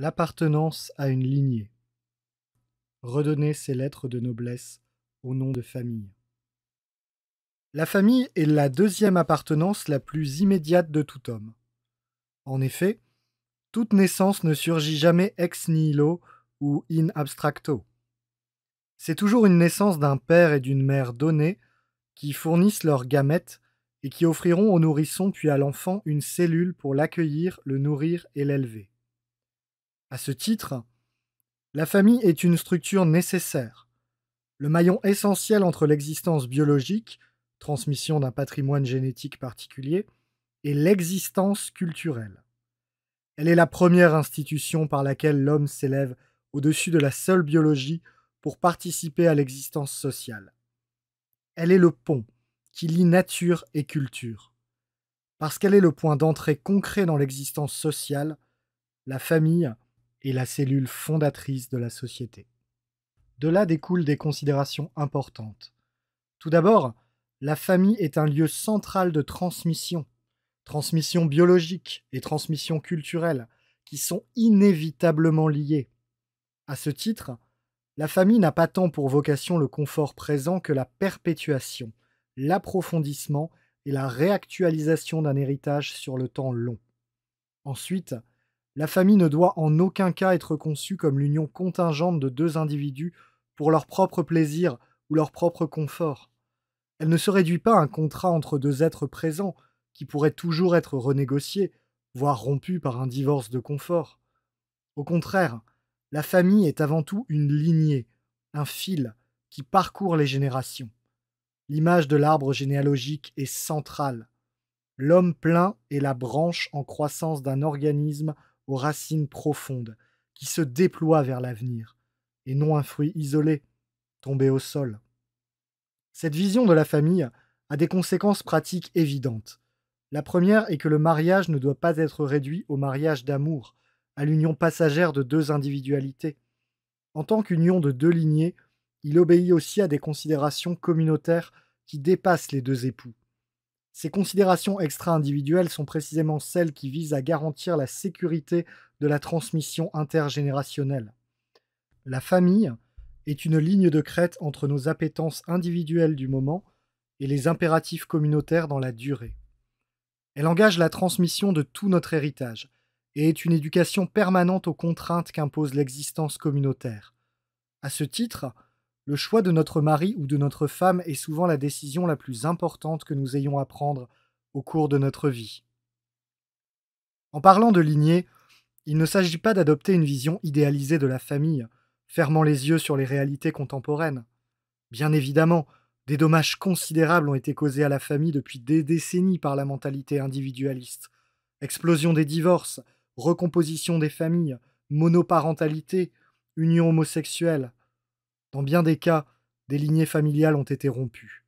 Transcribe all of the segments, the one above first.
l'appartenance à une lignée. Redonner ces lettres de noblesse au nom de famille. La famille est la deuxième appartenance la plus immédiate de tout homme. En effet, toute naissance ne surgit jamais ex nihilo ou in abstracto. C'est toujours une naissance d'un père et d'une mère donnés qui fournissent leurs gamètes et qui offriront au nourrisson puis à l'enfant une cellule pour l'accueillir, le nourrir et l'élever. À ce titre, la famille est une structure nécessaire, le maillon essentiel entre l'existence biologique, transmission d'un patrimoine génétique particulier, et l'existence culturelle. Elle est la première institution par laquelle l'homme s'élève au-dessus de la seule biologie pour participer à l'existence sociale. Elle est le pont qui lie nature et culture. Parce qu'elle est le point d'entrée concret dans l'existence sociale, la famille et la cellule fondatrice de la société. De là découlent des considérations importantes. Tout d'abord, la famille est un lieu central de transmission, transmission biologique et transmission culturelle, qui sont inévitablement liées. À ce titre, la famille n'a pas tant pour vocation le confort présent que la perpétuation, l'approfondissement et la réactualisation d'un héritage sur le temps long. Ensuite, la famille ne doit en aucun cas être conçue comme l'union contingente de deux individus pour leur propre plaisir ou leur propre confort. Elle ne se réduit pas à un contrat entre deux êtres présents, qui pourrait toujours être renégocié, voire rompu par un divorce de confort. Au contraire, la famille est avant tout une lignée, un fil, qui parcourt les générations. L'image de l'arbre généalogique est centrale. L'homme plein est la branche en croissance d'un organisme aux racines profondes, qui se déploient vers l'avenir, et non un fruit isolé, tombé au sol. Cette vision de la famille a des conséquences pratiques évidentes. La première est que le mariage ne doit pas être réduit au mariage d'amour, à l'union passagère de deux individualités. En tant qu'union de deux lignées, il obéit aussi à des considérations communautaires qui dépassent les deux époux. Ces considérations extra-individuelles sont précisément celles qui visent à garantir la sécurité de la transmission intergénérationnelle. La famille est une ligne de crête entre nos appétences individuelles du moment et les impératifs communautaires dans la durée. Elle engage la transmission de tout notre héritage et est une éducation permanente aux contraintes qu'impose l'existence communautaire. À ce titre, le choix de notre mari ou de notre femme est souvent la décision la plus importante que nous ayons à prendre au cours de notre vie. En parlant de lignée, il ne s'agit pas d'adopter une vision idéalisée de la famille, fermant les yeux sur les réalités contemporaines. Bien évidemment, des dommages considérables ont été causés à la famille depuis des décennies par la mentalité individualiste. Explosion des divorces, recomposition des familles, monoparentalité, union homosexuelle. Dans bien des cas, des lignées familiales ont été rompues.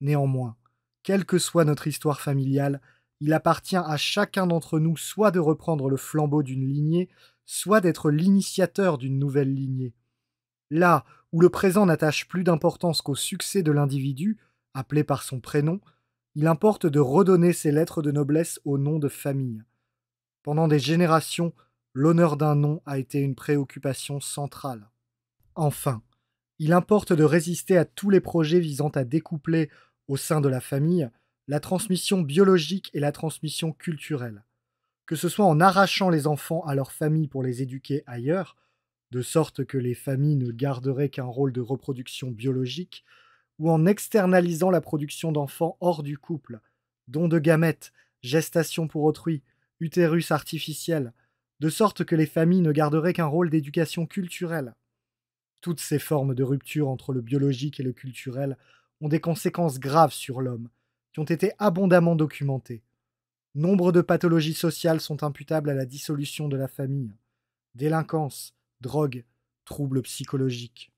Néanmoins, quelle que soit notre histoire familiale, il appartient à chacun d'entre nous soit de reprendre le flambeau d'une lignée, soit d'être l'initiateur d'une nouvelle lignée. Là où le présent n'attache plus d'importance qu'au succès de l'individu, appelé par son prénom, il importe de redonner ses lettres de noblesse au nom de famille. Pendant des générations, l'honneur d'un nom a été une préoccupation centrale. Enfin, il importe de résister à tous les projets visant à découpler au sein de la famille la transmission biologique et la transmission culturelle, que ce soit en arrachant les enfants à leur famille pour les éduquer ailleurs, de sorte que les familles ne garderaient qu'un rôle de reproduction biologique, ou en externalisant la production d'enfants hors du couple, dons de gamètes, gestation pour autrui, utérus artificiel, de sorte que les familles ne garderaient qu'un rôle d'éducation culturelle. Toutes ces formes de rupture entre le biologique et le culturel ont des conséquences graves sur l'homme, qui ont été abondamment documentées. Nombre de pathologies sociales sont imputables à la dissolution de la famille. Délinquance, drogue, troubles psychologiques.